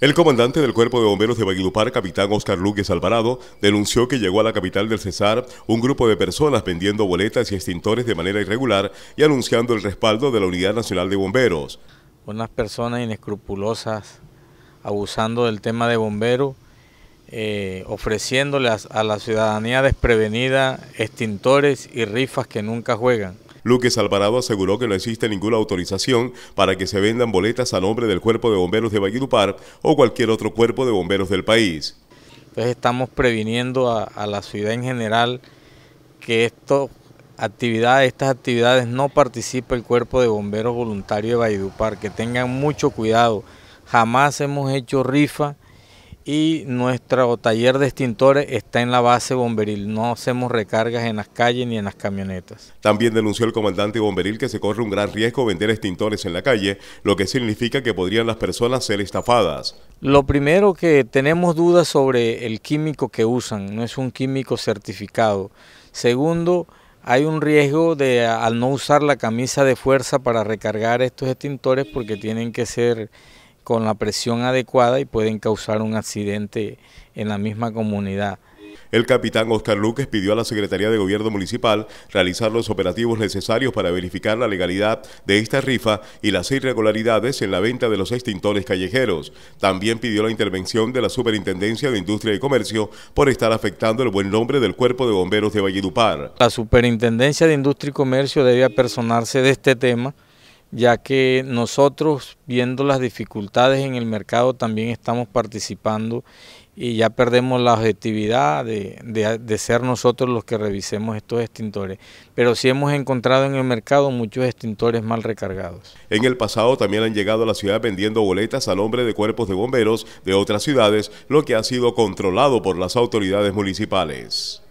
El comandante del Cuerpo de Bomberos de Baguilupar, capitán Oscar Lúquez Alvarado, denunció que llegó a la capital del Cesar un grupo de personas vendiendo boletas y extintores de manera irregular y anunciando el respaldo de la Unidad Nacional de Bomberos. Unas personas inescrupulosas abusando del tema de bomberos, eh, ofreciéndoles a la ciudadanía desprevenida extintores y rifas que nunca juegan. Luque Alvarado aseguró que no existe ninguna autorización para que se vendan boletas a nombre del Cuerpo de Bomberos de Valledupar o cualquier otro cuerpo de bomberos del país. Entonces estamos previniendo a, la ciudad en general que estas actividades no participe el Cuerpo de Bomberos Voluntarios de Valledupar, que tengan mucho cuidado. Jamás hemos hecho rifa y nuestro taller de extintores está en la base Bomberil. No hacemos recargas en las calles ni en las camionetas. También denunció el comandante Bomberil que se corre un gran riesgo vender extintores en la calle, lo que significa que podrían las personas ser estafadas. Lo primero que tenemos dudas sobre el químico que usan, no es un químico certificado. Segundo, hay un riesgo de al no usar la camisa de fuerza para recargar estos extintores porque tienen que ser con la presión adecuada y pueden causar un accidente en la misma comunidad. El capitán Oscar Luques pidió a la Secretaría de Gobierno Municipal realizar los operativos necesarios para verificar la legalidad de esta rifa y las irregularidades en la venta de los extintores callejeros. También pidió la intervención de la Superintendencia de Industria y Comercio por estar afectando el buen nombre del Cuerpo de Bomberos de Valledupar. La Superintendencia de Industria y Comercio debía personarse de este tema ya que nosotros, viendo las dificultades en el mercado, también estamos participando y ya perdemos la objetividad de, ser nosotros los que revisemos estos extintores. Pero sí hemos encontrado en el mercado muchos extintores mal recargados. En el pasado también han llegado a la ciudad vendiendo boletas al hombre de cuerpos de bomberos de otras ciudades, lo que ha sido controlado por las autoridades municipales.